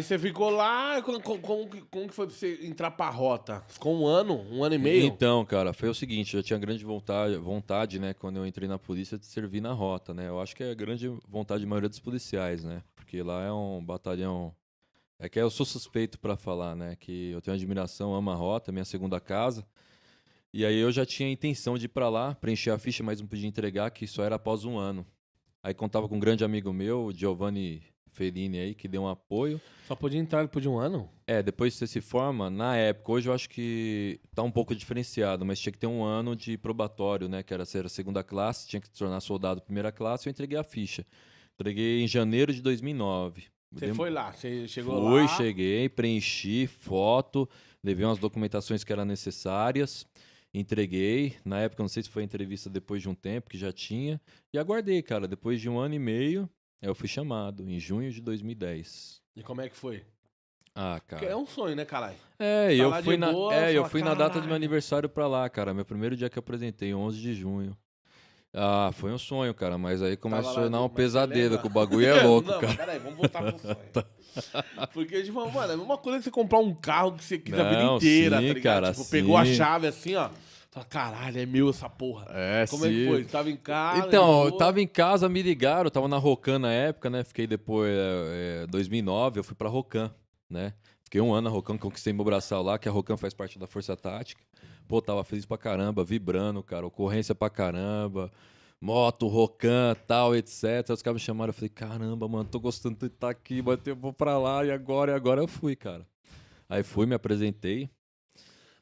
Aí você ficou lá, como, como, como que foi pra você entrar pra rota? Ficou um ano, um ano e meio? Então, cara, foi o seguinte, eu tinha grande vontade, vontade, né, quando eu entrei na polícia, de servir na rota, né? Eu acho que é a grande vontade da maioria dos policiais, né? Porque lá é um batalhão... É que eu sou suspeito para falar, né? Que eu tenho admiração, amo a rota, minha segunda casa. E aí eu já tinha a intenção de ir para lá, preencher a ficha, mas não podia entregar, que só era após um ano. Aí contava com um grande amigo meu, Giovanni Ferini aí, que deu um apoio. Só podia entrar depois de um ano? É, depois você se forma, na época, hoje eu acho que tá um pouco diferenciado, mas tinha que ter um ano de probatório, né? Que era ser a segunda classe, tinha que se tornar soldado primeira classe, eu entreguei a ficha. Entreguei em janeiro de 2009. Você foi lá, você chegou Fui, lá? Fui, cheguei, preenchi foto, levei umas documentações que eram necessárias, entreguei. Na época, não sei se foi entrevista depois de um tempo, que já tinha. E aguardei, cara, depois de um ano e meio, é, eu fui chamado em junho de 2010. E como é que foi? Ah, cara. Porque é um sonho, né, caralho? É, eu fui, na, boa, é eu fui na data do meu aniversário pra lá, cara. Meu primeiro dia que eu apresentei, 11 de junho. Ah, foi um sonho, cara, mas aí começou a dar um pesadelo, que o bagulho é louco, não, cara. Peraí, vamos voltar pro sonho. Porque, tipo, mano, é uma coisa que você comprar um carro que você quis não, a vida inteira, sim, tá ligado? Cara, tipo, sim. pegou a chave assim, ó. Fala, caralho, é meu essa porra. É, Como sim. é que foi? Tava em casa? Então, eu tava em casa, me ligaram, eu tava na Rocan na época, né? Fiquei depois, é, eh, 2009, eh, eu fui pra Rocan, né? Fiquei um ano na Rocan, conquistei meu braçal lá, que a Rocan faz parte da Força Tática. Pô, tava feliz pra caramba, vibrando, cara, ocorrência pra caramba moto, rocan, tal, etc. Os caras me chamaram, eu falei, caramba, mano, tô gostando de estar tá aqui, mas eu vou pra lá, e agora, e agora eu fui, cara. Aí fui, me apresentei,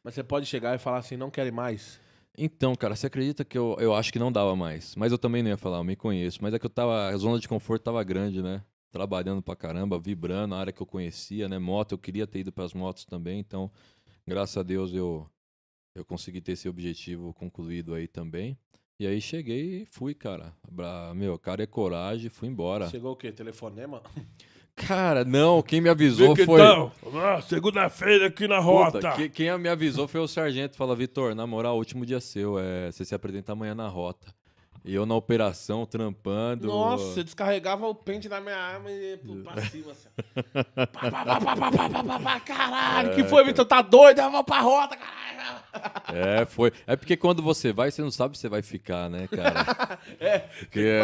mas você pode chegar e falar assim, não querem mais? Então, cara, você acredita que eu, eu acho que não dava mais. Mas eu também não ia falar, eu me conheço. Mas é que eu tava. A zona de conforto tava grande, né? Trabalhando pra caramba, vibrando, a área que eu conhecia, né? Moto, eu queria ter ido pras motos também, então, graças a Deus eu, eu consegui ter esse objetivo concluído aí também. E aí cheguei e fui, cara. Meu, cara é coragem, fui embora. Chegou o quê? Telefonema? Cara, não, quem me avisou foi. Então, segunda-feira aqui na rota. Puta, que, quem me avisou foi o sargento. Fala, Vitor, na moral, último dia seu. É, você se apresenta amanhã na rota. E eu na operação, trampando. Nossa, você descarregava o pente da minha arma e ia pra é. cima, assim. caralho, que é, foi, Vitor? Tá doido? Eu vou pra rota, caralho. É, foi. É porque quando você vai, você não sabe se você vai ficar, né, cara? é, né? que é,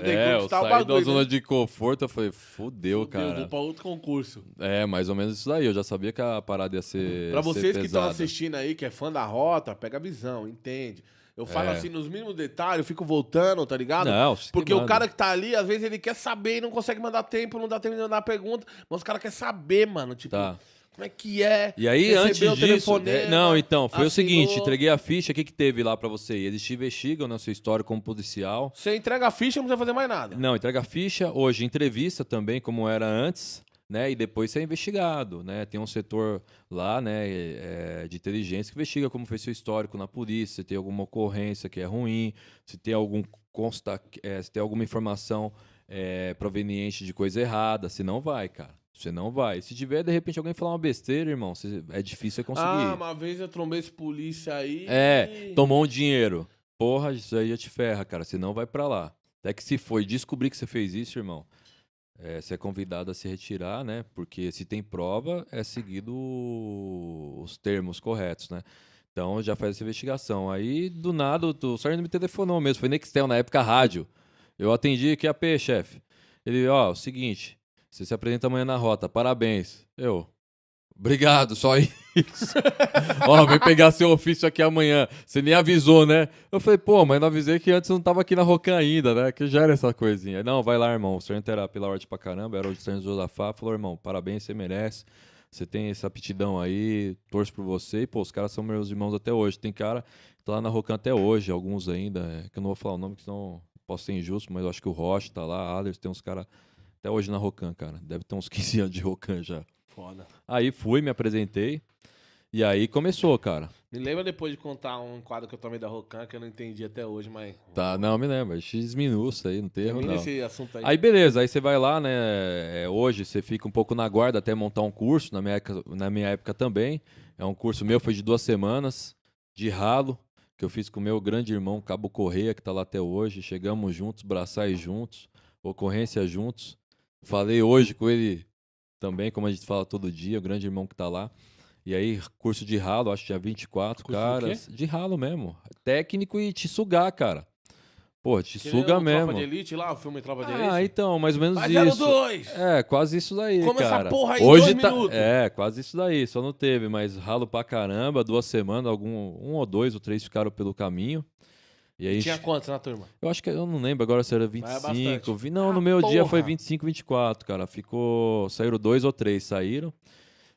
tem é, que eu saí o bagulho, da zona né? de conforto, eu falei, fudeu, cara. Eu vou pra outro concurso. É, mais ou menos isso daí. Eu já sabia que a parada ia ser uhum. Pra vocês ser que estão assistindo aí, que é fã da rota, pega a visão, entende. Eu falo é. assim nos mínimos detalhes, eu fico voltando, tá ligado? Não, Porque o cara que tá ali, às vezes ele quer saber e não consegue mandar tempo, não dá tempo de mandar pergunta, mas o cara quer saber, mano, tipo... Tá. Como é que é? E aí, Recebeu antes disso. Né? não, então, foi assinou. o seguinte: entreguei a ficha, o que, que teve lá para você? Eles te investigam na sua história como policial. Você entrega a ficha, não precisa fazer mais nada. Não, entrega a ficha, hoje entrevista também, como era antes, né? E depois você é investigado, né? Tem um setor lá, né, é, de inteligência que investiga como foi seu histórico na polícia, se tem alguma ocorrência que é ruim, se tem algum consta, é, se tem alguma informação é, proveniente de coisa errada, se não vai, cara. Você não vai. Se tiver, de repente, alguém falar uma besteira, irmão, é difícil você conseguir. Ah, uma vez eu trombei esse polícia aí. É, tomou um dinheiro. Porra, isso aí já te ferra, cara. Você não vai para lá. Até que se foi descobrir que você fez isso, irmão, é, você é convidado a se retirar, né? Porque se tem prova, é seguido os termos corretos, né? Então já faz essa investigação. Aí, do nada, o sargento me telefonou mesmo. Foi Nextel, na época, rádio. Eu atendi aqui a P, chefe. Ele, ó, oh, o seguinte, você se apresenta amanhã na rota, parabéns. Eu. Obrigado, só isso. Ó, vem pegar seu ofício aqui amanhã. Você nem avisou, né? Eu falei, pô, mas não avisei que antes não tava aqui na Rocan ainda, né? Que já era essa coisinha. Não, vai lá, irmão. O senhor é era pela ordem pra caramba, era o Sérgio Josafá. Falou, irmão, parabéns, você merece. Você tem essa aptidão aí, torço por você. E, pô, os caras são meus irmãos até hoje. Tem cara que tá lá na Rocan até hoje, alguns ainda. É, que eu não vou falar o nome, que senão posso ser injusto, mas eu acho que o Rocha tá lá, Aders, tem uns caras até hoje na Rocan, cara. Deve ter uns 15 anos de Rocan já. Foda. Aí fui, me apresentei. E aí começou, cara. Me lembra depois de contar um quadro que eu tomei da Rocan que eu não entendi até hoje, mas. Tá, não, me lembra. X minutos aí, não tem erro, não. esse assunto aí. Aí beleza, aí você vai lá, né? É, hoje você fica um pouco na guarda até montar um curso, na minha, época, na minha época também. É um curso meu, foi de duas semanas, de ralo, que eu fiz com o meu grande irmão Cabo Correia, que tá lá até hoje. Chegamos juntos, braçais juntos, ocorrência juntos. Falei hoje com ele também, como a gente fala todo dia, o grande irmão que está lá. E aí, curso de ralo, acho que tinha 24 curso caras. De ralo mesmo. Técnico e te sugar, cara. Pô, te que suga mesmo. Tropa de Elite lá, o filme Tropa de ah, Elite? Ah, então, mais ou menos Mas isso. Dois. É, quase isso daí, Como cara. essa porra aí Hoje dois tá... minutos. É, quase isso daí, só não teve, mas ralo pra caramba, duas semanas, algum, um ou dois ou três ficaram pelo caminho. E aí, e tinha quantos na turma? Eu acho que eu não lembro agora se era 25. Vi, não, ah, no meu porra. dia foi 25, 24, cara. Ficou. Saíram dois ou três, saíram.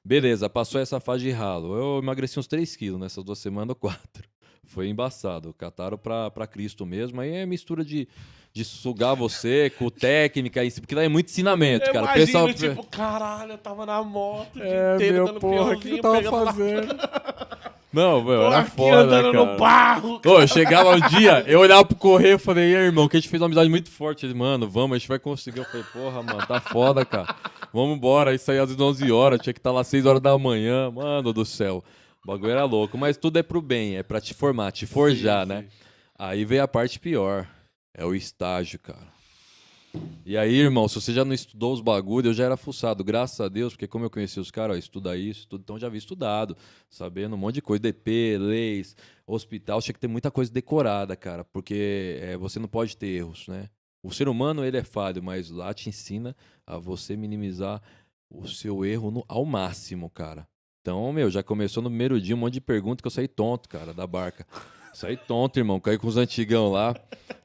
Beleza, passou essa fase de ralo. Eu emagreci uns 3 quilos nessas duas semanas ou quatro. Foi embaçado. Cataram pra, pra Cristo mesmo. Aí é mistura de de sugar você com técnica, porque lá é muito ensinamento, eu cara. Imagino, pessoal... tipo, caralho, eu tava na moto o é, dia inteiro meu, dando porra, que eu tava fazendo? Não, meu, era foda, né, andando cara. no barro. Cara. Ô, eu chegava um dia, eu olhava pro correio e falei, e aí, irmão, que a gente fez uma amizade muito forte. Ele, mano, vamos, a gente vai conseguir. Eu falei, porra, mano, tá foda, cara. Vamos embora. Aí saía às 11 horas, tinha que estar tá lá às 6 horas da manhã. Mano do céu, o bagulho era louco. Mas tudo é pro bem, é pra te formar, te forjar, sim, né? Aí veio a parte pior, é o estágio, cara. E aí, irmão, se você já não estudou os bagulhos, eu já era fuçado, graças a Deus, porque como eu conheci os caras, estuda isso, tudo, então já havia estudado, sabendo um monte de coisa, DP, leis, hospital, tinha que ter muita coisa decorada, cara, porque é, você não pode ter erros, né? O ser humano, ele é falho, mas lá te ensina a você minimizar o seu erro no, ao máximo, cara. Então, meu, já começou no primeiro dia um monte de pergunta que eu saí tonto, cara, da barca. Saí tonto, irmão. Caí com os antigão lá.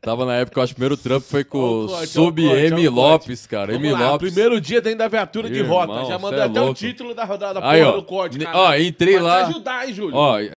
Tava na época, eu acho que o primeiro trampo foi com o Sub M Lopes, cara. M Lopes. Primeiro dia dentro da viatura de rota. Já é mandei até o título da rodada aí, porra ó, entrei lá. ajudar, hein, Júlio? Ó,